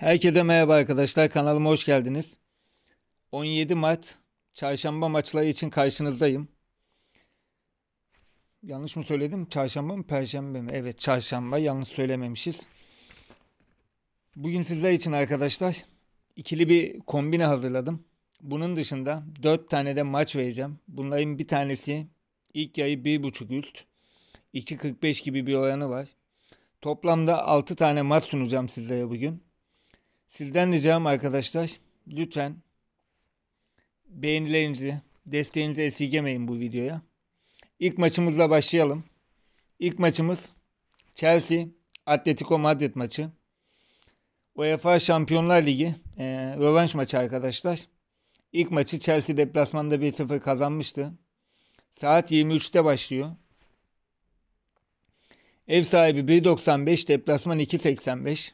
Herkese merhaba arkadaşlar. Kanalıma hoş geldiniz. 17 Mart çarşamba maçları için karşınızdayım. Yanlış mı söyledim? Çarşamba mı perşembe mi? Evet çarşamba. Yanlış söylememişiz. Bugün sizler için arkadaşlar ikili bir kombine hazırladım. Bunun dışında 4 tane de maç vereceğim. Bunların bir tanesi ilk yayı 1.5 üst. 2.45 gibi bir oranı var. Toplamda 6 tane maç sunacağım sizlere bugün. Sizden ricam arkadaşlar lütfen beğenilerinizi, desteğinizi esirgemeyin bu videoya. İlk maçımızla başlayalım. İlk maçımız Chelsea Atletico Madrid maçı. UEFA Şampiyonlar Ligi e, rövanş maçı arkadaşlar. İlk maçı Chelsea deplasmanda 1-0 kazanmıştı. Saat 23'te başlıyor. Ev sahibi 1.95, deplasman 2.85.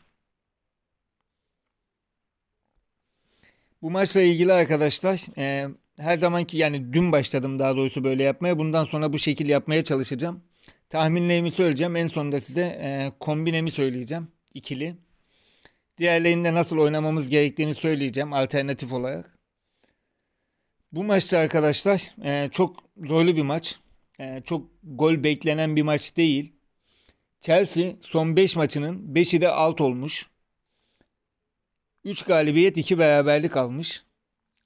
Bu maçla ilgili arkadaşlar e, her zamanki yani dün başladım daha doğrusu böyle yapmaya. Bundan sonra bu şekil yapmaya çalışacağım. Tahminlerimi söyleyeceğim. En sonunda size e, kombinemi söyleyeceğim. ikili. Diğerlerinde nasıl oynamamız gerektiğini söyleyeceğim alternatif olarak. Bu maçta arkadaşlar e, çok zorlu bir maç. E, çok gol beklenen bir maç değil. Chelsea son 5 maçının 5'i de alt olmuş. 3 galibiyet 2 beraberlik almış.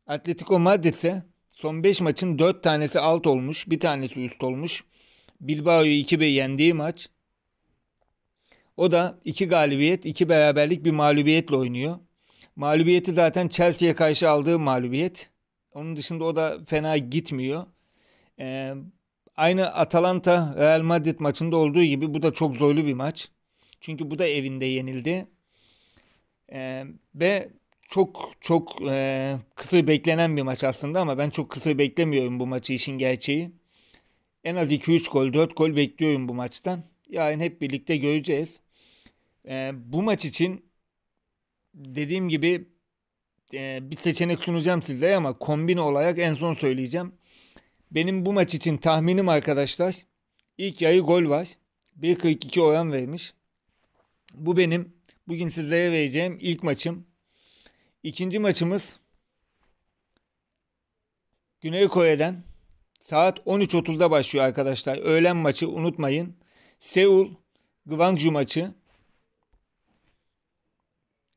Atletico Madrid ise son 5 maçın 4 tanesi alt olmuş. Bir tanesi üst olmuş. Bilbao'yu 2-1 yendiği maç. O da 2 galibiyet 2 beraberlik bir mağlubiyetle oynuyor. Mağlubiyeti zaten Chelsea'ye karşı aldığı mağlubiyet. Onun dışında o da fena gitmiyor. Ee, aynı Atalanta Real Madrid maçında olduğu gibi bu da çok zorlu bir maç. Çünkü bu da evinde yenildi. E, ve çok çok e, kısır beklenen bir maç aslında ama ben çok kısır beklemiyorum bu maçı işin gerçeği. En az 2-3 gol 4 gol bekliyorum bu maçtan. yani hep birlikte göreceğiz. E, bu maç için dediğim gibi e, bir seçenek sunacağım size ama kombin olarak en son söyleyeceğim. Benim bu maç için tahminim arkadaşlar ilk yarı gol var. 1.42 oran vermiş. Bu benim Bugün sizlere vereceğim ilk maçım. İkinci maçımız Güney Kore'den saat 13.30'da başlıyor arkadaşlar. Öğlen maçı unutmayın. Seul Gwangju maçı.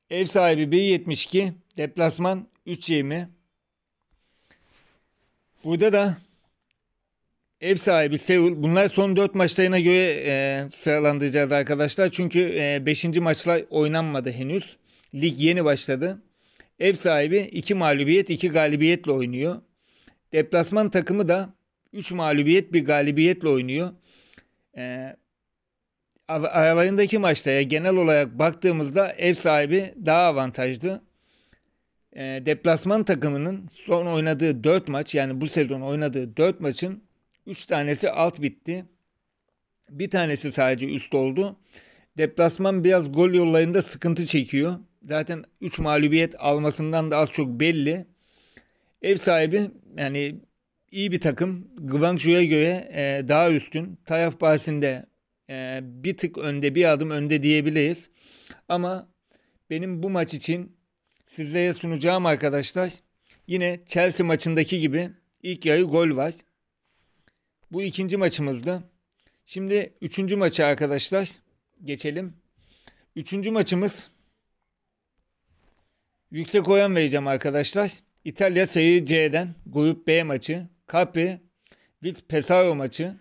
Ev sahibi 1.72, deplasman 3.20. Burada da Ev sahibi Seul. Bunlar son 4 maçlarına göre e, sıralandıracağız arkadaşlar. Çünkü 5. E, maçlar oynanmadı henüz. Lig yeni başladı. Ev sahibi 2 mağlubiyet 2 galibiyetle oynuyor. Deplasman takımı da 3 mağlubiyet bir galibiyetle oynuyor. E, aralarındaki maçlara genel olarak baktığımızda ev sahibi daha avantajlı. E, deplasman takımının son oynadığı 4 maç yani bu sezon oynadığı 4 maçın 3 tanesi alt bitti. Bir tanesi sadece üst oldu. Deplasman biraz gol yollarında sıkıntı çekiyor. Zaten 3 mağlubiyet almasından da az çok belli. Ev sahibi yani iyi bir takım. Guangzhou'ya göre e, daha üstün. Taraf bahsinde e, bir tık önde bir adım önde diyebiliriz. Ama benim bu maç için sizlere sunacağım arkadaşlar yine Chelsea maçındaki gibi ilk yarı gol var. Bu ikinci maçımızdı. Şimdi üçüncü maçı arkadaşlar geçelim. Üçüncü maçımız yüksek oyan vereceğim arkadaşlar. İtalya Serie C'den Grup B maçı. Capri Viz Pesaro maçı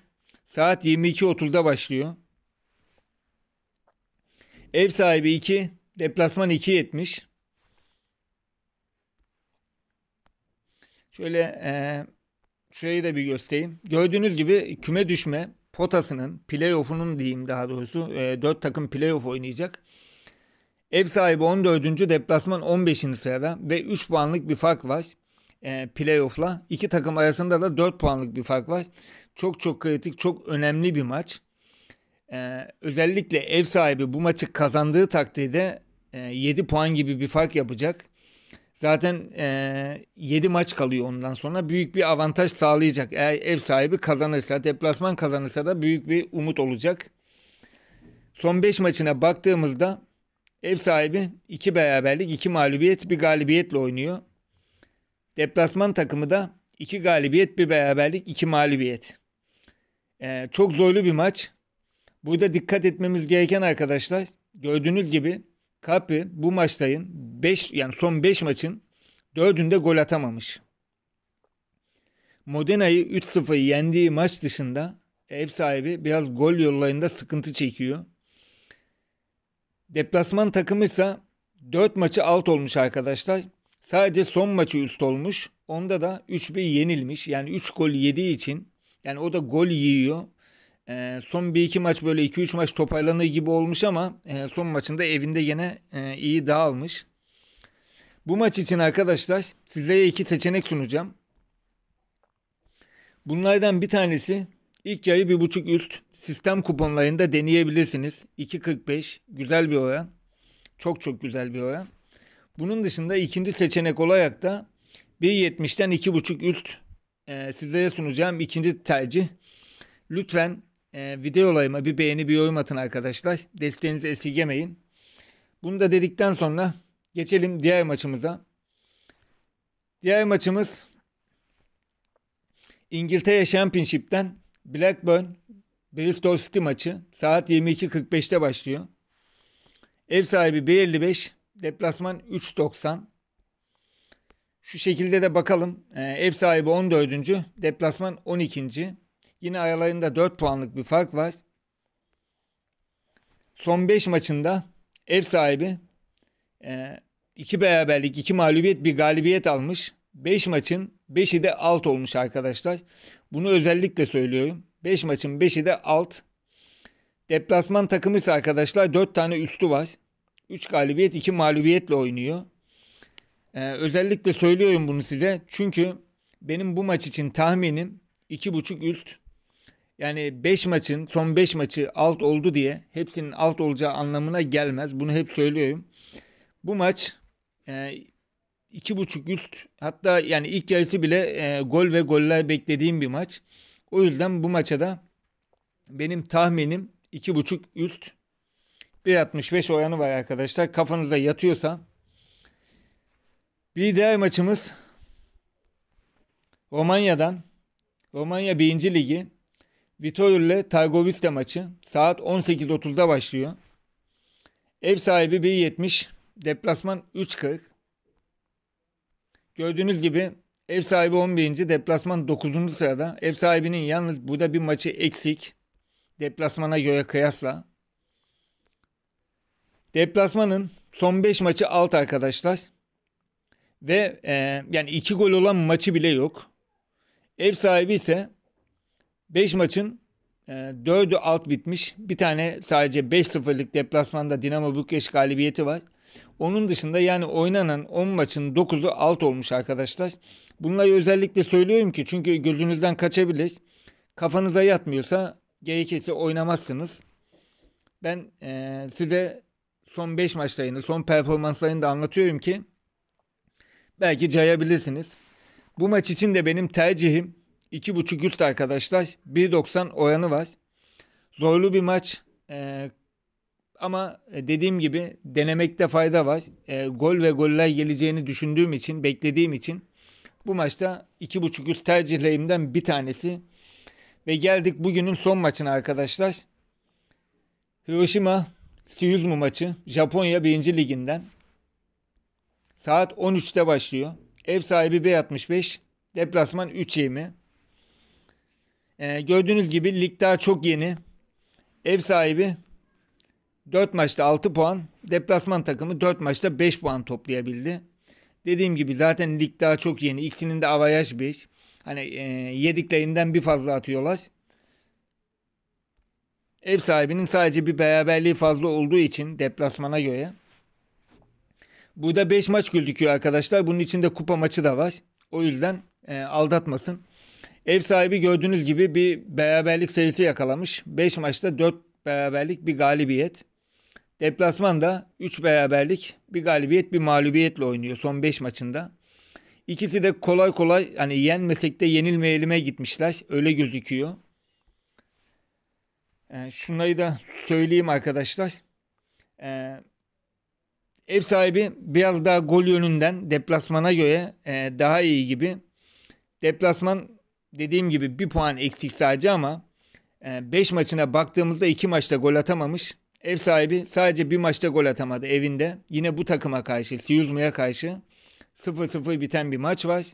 saat 22.30'da başlıyor. Ev sahibi 2, deplasman 2.70. Şöyle e, Şeyi de bir göstereyim. Gördüğünüz gibi küme düşme potasının playoff'unun diyeyim daha doğrusu e, 4 takım playoff oynayacak. Ev sahibi 14. deplasman 15. sırada ve 3 puanlık bir fark var e, playoff'la. İki takım arasında da 4 puanlık bir fark var. Çok çok kritik, çok önemli bir maç. E, özellikle ev sahibi bu maçı kazandığı takdirde e, 7 puan gibi bir fark yapacak. Zaten e, 7 maç kalıyor ondan sonra. Büyük bir avantaj sağlayacak. Eğer ev sahibi kazanırsa, deplasman kazanırsa da büyük bir umut olacak. Son 5 maçına baktığımızda ev sahibi 2 beraberlik, 2 mağlubiyet, 1 galibiyetle oynuyor. Deplasman takımı da 2 galibiyet, 1 beraberlik, 2 mağlubiyet. Ee, çok zorlu bir maç. Burada dikkat etmemiz gereken arkadaşlar gördüğünüz gibi Kapı bu maçların 5 yani son 5 maçın 4'ünde gol atamamış. Modena'yı 3-0 yendiği maç dışında ev sahibi biraz gol yollarında sıkıntı çekiyor. Deplasman takımı ise 4 maçı alt olmuş arkadaşlar. Sadece son maçı üst olmuş. Onda da 3-1 yenilmiş. Yani 3 gol yediği için yani o da gol yiyor. E, son bir iki maç böyle 2-3 maç toparlanır gibi olmuş ama e, son maçında evinde yine e, iyi dağılmış. Bu maç için arkadaşlar size iki seçenek sunacağım. Bunlardan bir tanesi ilk yarı buçuk üst sistem kuponlarında deneyebilirsiniz. 2.45 güzel bir oran. Çok çok güzel bir oran. Bunun dışında ikinci seçenek olarak da 1.70'den 2.5 üst e, sizlere sunacağım ikinci tercih. Lütfen e, video olayıma bir beğeni bir yorum atın arkadaşlar. Desteğinizi esirgemeyin. Bunu da dedikten sonra geçelim diğer maçımıza. Diğer maçımız İngiltere Championship'ten Blackburn Bristol City maçı saat 22.45'te başlıyor. Ev sahibi 1.55, deplasman 3.90. Şu şekilde de bakalım. E, ev sahibi 14. deplasman 12. Yine aralarında 4 puanlık bir fark var. Son 5 maçında ev sahibi e, iki beraberlik, iki mağlubiyet, bir galibiyet almış. 5 maçın 5'i de alt olmuş arkadaşlar. Bunu özellikle söylüyorum. 5 maçın 5'i de alt. Deplasman takımı ise arkadaşlar 4 tane üstü var. 3 galibiyet 2 mağlubiyetle oynuyor. Ee, özellikle söylüyorum bunu size. Çünkü benim bu maç için tahminim 2.5 üst. Yani 5 maçın son 5 maçı alt oldu diye hepsinin alt olacağı anlamına gelmez. Bunu hep söylüyorum. Bu maç e, iki buçuk üst hatta yani ilk yarısı bile e, gol ve goller beklediğim bir maç. O yüzden bu maça da benim tahminim iki buçuk üst 1.65 oyanı var arkadaşlar. Kafanıza yatıyorsa. Bir diğer maçımız Romanya'dan Romanya 1. Ligi Vitor ile Targovista maçı saat 18.30'da başlıyor. Ev sahibi 1.70, deplasman 3.40. Gördüğünüz gibi ev sahibi 11. deplasman 9. sırada. Ev sahibinin yalnız bu da bir maçı eksik. Deplasmana göre kıyasla. Deplasmanın son 5 maçı alt arkadaşlar. Ve e, yani 2 gol olan maçı bile yok. Ev sahibi ise 5 maçın e, 4'ü alt bitmiş. Bir tane sadece 5-0'lık deplasmanda Dinamo Bükreş galibiyeti var. Onun dışında yani oynanan 10 maçın 9'u alt olmuş arkadaşlar. Bunları özellikle söylüyorum ki çünkü gözünüzden kaçabilir. Kafanıza yatmıyorsa gerekirse oynamazsınız. Ben e, size son 5 maçlarını, son performanslarını da anlatıyorum ki belki cayabilirsiniz. Bu maç için de benim tercihim 2.5 üst arkadaşlar. 1.90 oyanı var. Zorlu bir maç. Ee, ama dediğim gibi denemekte fayda var. E, gol ve goller geleceğini düşündüğüm için, beklediğim için bu maçta 2.5 üst tercihlerimden bir tanesi. Ve geldik bugünün son maçına arkadaşlar. Hiroşima mu maçı Japonya 1. Liginden. Saat 13'te başlıyor. Ev sahibi B65, deplasman 3.20. Ee, gördüğünüz gibi lig daha çok yeni. Ev sahibi 4 maçta 6 puan. Deplasman takımı 4 maçta 5 puan toplayabildi. Dediğim gibi zaten lig daha çok yeni. İkisinin de avayaj 5. Hani e, yediklerinden bir fazla atıyorlar. Ev sahibinin sadece bir beraberliği fazla olduğu için deplasmana göre. Burada 5 maç gözüküyor arkadaşlar. Bunun içinde kupa maçı da var. O yüzden e, aldatmasın. Ev sahibi gördüğünüz gibi bir beraberlik serisi yakalamış. 5 maçta 4 beraberlik bir galibiyet. Deplasman da 3 beraberlik bir galibiyet bir mağlubiyetle oynuyor son 5 maçında. İkisi de kolay kolay hani yenmesek de yenilmeyelim'e gitmişler. Öyle gözüküyor. E, şunları da söyleyeyim arkadaşlar. Ee, ev sahibi biraz daha gol yönünden deplasmana göre e, daha iyi gibi. Deplasman dediğim gibi bir puan eksik sadece ama 5 e, maçına baktığımızda 2 maçta gol atamamış. Ev sahibi sadece bir maçta gol atamadı evinde. Yine bu takıma karşı, Siyuzmu'ya karşı 0-0 biten bir maç var.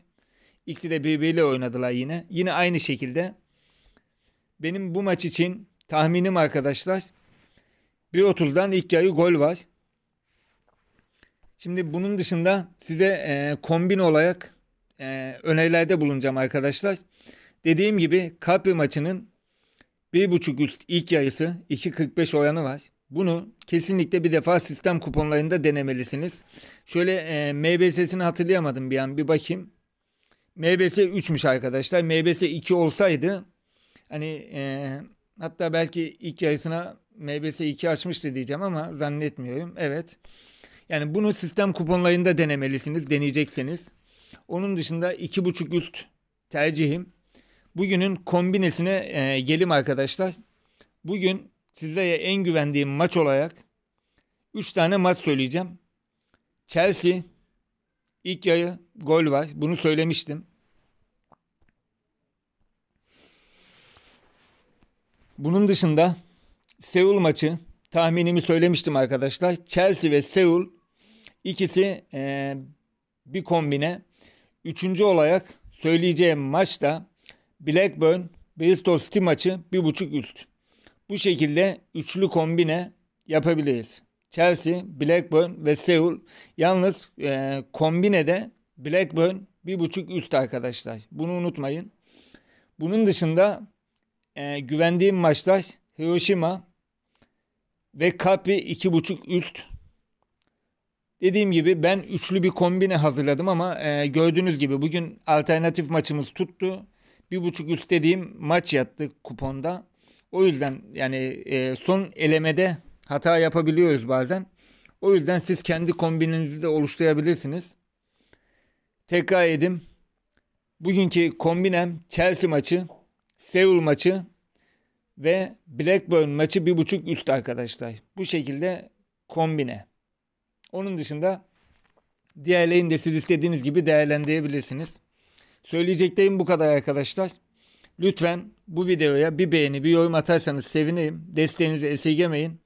İkisi de birbiriyle oynadılar yine. Yine aynı şekilde. Benim bu maç için tahminim arkadaşlar 1.30'dan ilk yarı gol var. Şimdi bunun dışında size e, kombin olarak e, önerilerde bulunacağım arkadaşlar. Dediğim gibi Capri maçının 1.5 üst ilk yarısı 2.45 oyanı var. Bunu kesinlikle bir defa sistem kuponlarında denemelisiniz. Şöyle e, MBS'sini hatırlayamadım bir an bir bakayım. MBS 3'müş arkadaşlar. MBS 2 olsaydı hani e, hatta belki ilk yarısına MBS 2 açmıştı diyeceğim ama zannetmiyorum. Evet. Yani bunu sistem kuponlarında denemelisiniz, deneyecekseniz. Onun dışında 2.5 üst tercihim. Bugünün kombinesine e, gelim arkadaşlar. Bugün size en güvendiğim maç olarak 3 tane maç söyleyeceğim. Chelsea ilk yarı gol var. Bunu söylemiştim. Bunun dışında Seul maçı tahminimi söylemiştim arkadaşlar. Chelsea ve Seul ikisi e, bir kombine. Üçüncü olarak söyleyeceğim maç da. Blackburn Bristol City maçı bir buçuk üst. Bu şekilde üçlü kombine yapabiliriz. Chelsea, Blackburn ve Seul. Yalnız e, kombinede Blackburn bir buçuk üst arkadaşlar. Bunu unutmayın. Bunun dışında e, güvendiğim maçlar Hiroshima ve Kapi iki buçuk üst. Dediğim gibi ben üçlü bir kombine hazırladım ama e, gördüğünüz gibi bugün alternatif maçımız tuttu bir buçuk üst dediğim maç yattı kuponda. O yüzden yani e, son elemede hata yapabiliyoruz bazen. O yüzden siz kendi kombininizi de oluşturabilirsiniz. Tekrar edeyim. Bugünkü kombinem Chelsea maçı, Seul maçı ve Blackburn maçı bir buçuk üst arkadaşlar. Bu şekilde kombine. Onun dışında diğerlerini de siz istediğiniz gibi değerlendirebilirsiniz. Söyleyeceklerim bu kadar arkadaşlar. Lütfen bu videoya bir beğeni bir yorum atarsanız sevinirim. Desteğinizi esirgemeyin.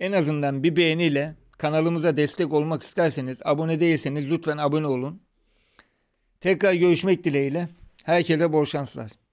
En azından bir beğeniyle kanalımıza destek olmak isterseniz abone değilseniz lütfen abone olun. Tekrar görüşmek dileğiyle. Herkese bol şanslar.